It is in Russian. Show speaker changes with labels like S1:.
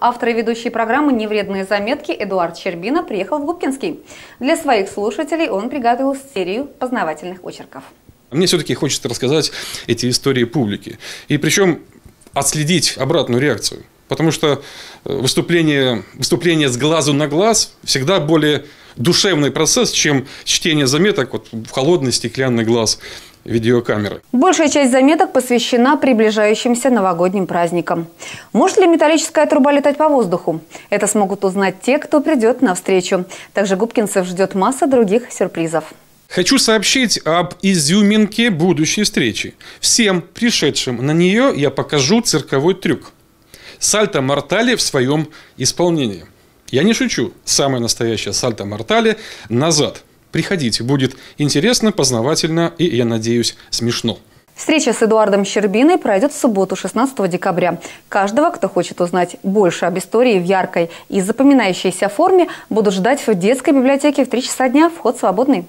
S1: Автор и ведущий программы «Невредные заметки» Эдуард Чербина приехал в Губкинский. Для своих слушателей он приготовил серию познавательных очерков.
S2: Мне все-таки хочется рассказать эти истории публике. И причем отследить обратную реакцию. Потому что э, выступление, выступление с глазу на глаз всегда более душевный процесс, чем чтение заметок вот, в холодный стеклянный глаз видеокамеры.
S1: Большая часть заметок посвящена приближающимся новогодним праздникам. Может ли металлическая труба летать по воздуху? Это смогут узнать те, кто придет на встречу. Также губкинцев ждет масса других сюрпризов.
S2: Хочу сообщить об изюминке будущей встречи. Всем пришедшим на нее я покажу цирковой трюк. Сальто Мортали в своем исполнении. Я не шучу. Самое настоящее сальто Мортали назад – Приходите, будет интересно, познавательно и, я надеюсь, смешно.
S1: Встреча с Эдуардом Щербиной пройдет в субботу, 16 декабря. Каждого, кто хочет узнать больше об истории в яркой и запоминающейся форме, будут ждать в детской библиотеке в 3 часа дня. Вход свободный.